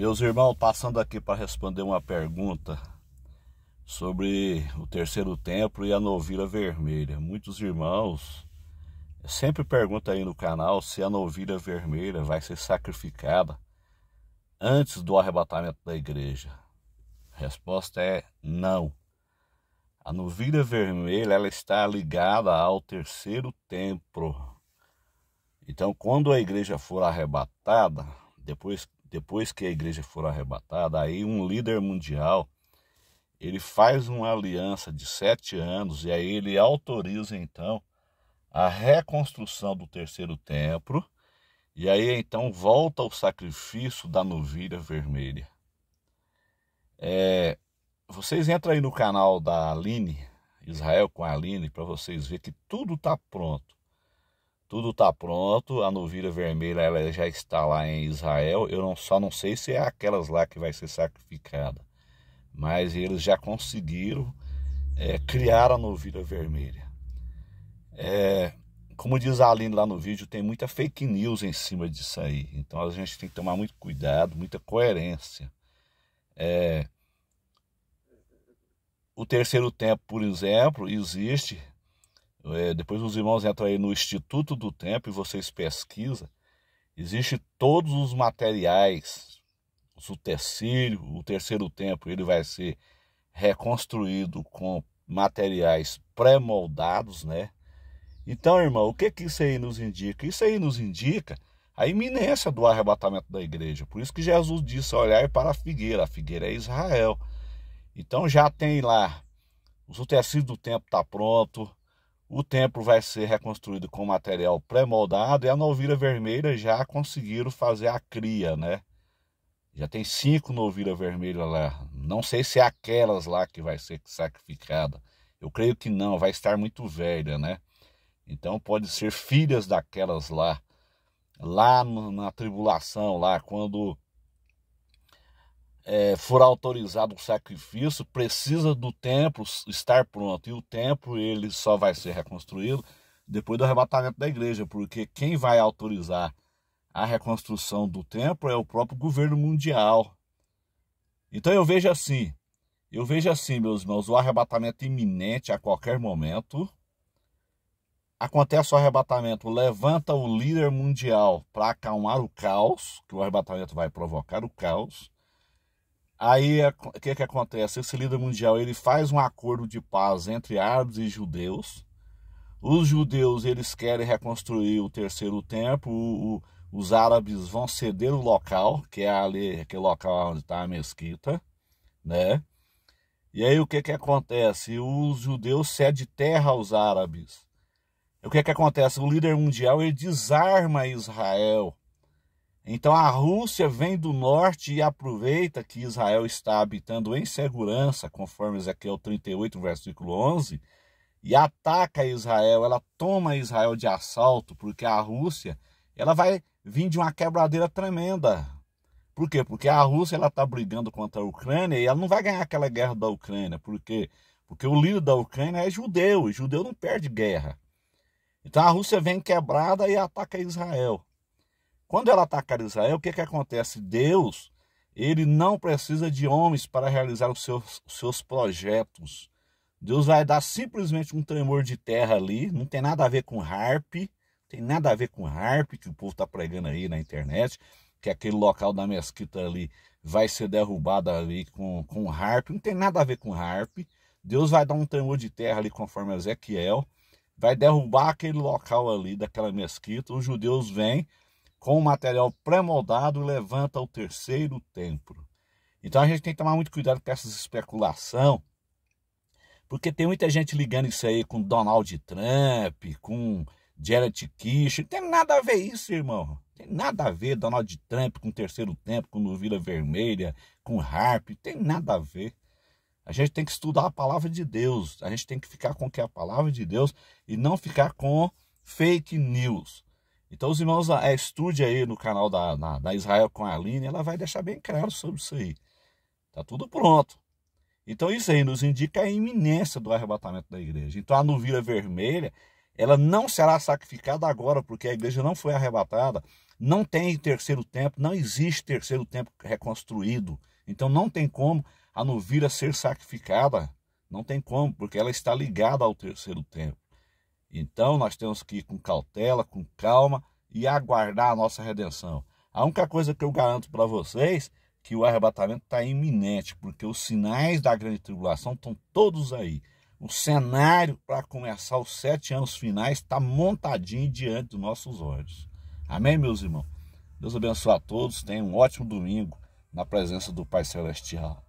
Meus irmãos, passando aqui para responder uma pergunta sobre o terceiro templo e a novilha vermelha. Muitos irmãos sempre perguntam aí no canal se a novilha vermelha vai ser sacrificada antes do arrebatamento da igreja. A resposta é não. A novilha vermelha ela está ligada ao terceiro templo. Então, quando a igreja for arrebatada, depois depois que a igreja for arrebatada, aí um líder mundial ele faz uma aliança de sete anos e aí ele autoriza então a reconstrução do terceiro templo e aí então volta o sacrifício da novilha vermelha. É, vocês entram aí no canal da Aline, Israel com a Aline, para vocês verem que tudo está pronto. Tudo está pronto, a novilha vermelha ela já está lá em Israel. Eu não, só não sei se é aquelas lá que vai ser sacrificada, mas eles já conseguiram é, criar a novilha vermelha. É, como diz a Aline lá no vídeo, tem muita fake news em cima disso aí. Então a gente tem que tomar muito cuidado, muita coerência. É, o terceiro tempo, por exemplo, existe é, depois os irmãos entram aí no Instituto do Tempo e vocês pesquisam. Existe todos os materiais. O terceiro, o terceiro tempo, ele vai ser reconstruído com materiais pré-moldados, né? Então, irmão, o que que isso aí nos indica? Isso aí nos indica a iminência do arrebatamento da igreja. Por isso que Jesus disse: olhar para a figueira, a figueira é Israel. Então já tem lá, O tecido do tempo está pronto, o templo vai ser reconstruído com material pré-moldado e a novilha vermelha já conseguiram fazer a cria, né? Já tem cinco novilha vermelhas lá. Não sei se é aquelas lá que vai ser sacrificada. Eu creio que não, vai estar muito velha, né? Então pode ser filhas daquelas lá. Lá na tribulação, lá quando é, for autorizado um sacrifício, precisa do templo estar pronto. E o templo ele só vai ser reconstruído depois do arrebatamento da igreja, porque quem vai autorizar a reconstrução do templo é o próprio governo mundial. Então eu vejo assim, eu vejo assim, meus irmãos, o arrebatamento iminente a qualquer momento. Acontece o arrebatamento, levanta o líder mundial para acalmar o caos, que o arrebatamento vai provocar o caos. Aí o que, que acontece? Esse líder mundial ele faz um acordo de paz entre árabes e judeus. Os judeus eles querem reconstruir o terceiro templo. O, o, os árabes vão ceder o local, que é ali aquele é local onde está a mesquita, né? E aí o que que acontece? Os judeus cedem terra aos árabes. o que que acontece? O líder mundial ele desarma Israel então a Rússia vem do norte e aproveita que Israel está habitando em segurança, conforme Ezequiel 38, versículo 11, e ataca Israel, ela toma Israel de assalto, porque a Rússia, ela vai vir de uma quebradeira tremenda. Por quê? Porque a Rússia ela está brigando contra a Ucrânia e ela não vai ganhar aquela guerra da Ucrânia, porque porque o líder da Ucrânia é judeu, e judeu não perde guerra. Então a Rússia vem quebrada e ataca Israel. Quando ela atacar Israel, o que, que acontece? Deus, ele não precisa de homens para realizar os seus, os seus projetos. Deus vai dar simplesmente um tremor de terra ali, não tem nada a ver com harp, tem nada a ver com harp que o povo está pregando aí na internet, que aquele local da mesquita ali vai ser derrubado ali com, com harp, não tem nada a ver com harp. Deus vai dar um tremor de terra ali conforme Ezequiel, vai derrubar aquele local ali daquela mesquita, os judeus vêm, com material pré-moldado levanta o terceiro templo. Então a gente tem que tomar muito cuidado com essas especulação, porque tem muita gente ligando isso aí com Donald Trump, com Jared Kish, não tem nada a ver isso, irmão. Não tem nada a ver Donald Trump com o terceiro templo, com Vila Vermelha, com Harp, não tem nada a ver. A gente tem que estudar a palavra de Deus, a gente tem que ficar com o que é a palavra de Deus e não ficar com fake news. Então, os irmãos, é, estude aí no canal da, na, da Israel com a Aline, ela vai deixar bem claro sobre isso aí. Tá tudo pronto. Então, isso aí nos indica a iminência do arrebatamento da igreja. Então, a nuvira vermelha, ela não será sacrificada agora, porque a igreja não foi arrebatada, não tem terceiro tempo, não existe terceiro tempo reconstruído. Então, não tem como a nuvira ser sacrificada. Não tem como, porque ela está ligada ao terceiro tempo. Então nós temos que ir com cautela, com calma e aguardar a nossa redenção. A única coisa que eu garanto para vocês é que o arrebatamento está iminente, porque os sinais da grande tribulação estão todos aí. O cenário para começar os sete anos finais está montadinho diante dos nossos olhos. Amém, meus irmãos? Deus abençoe a todos. Tenham um ótimo domingo na presença do Pai Celestial.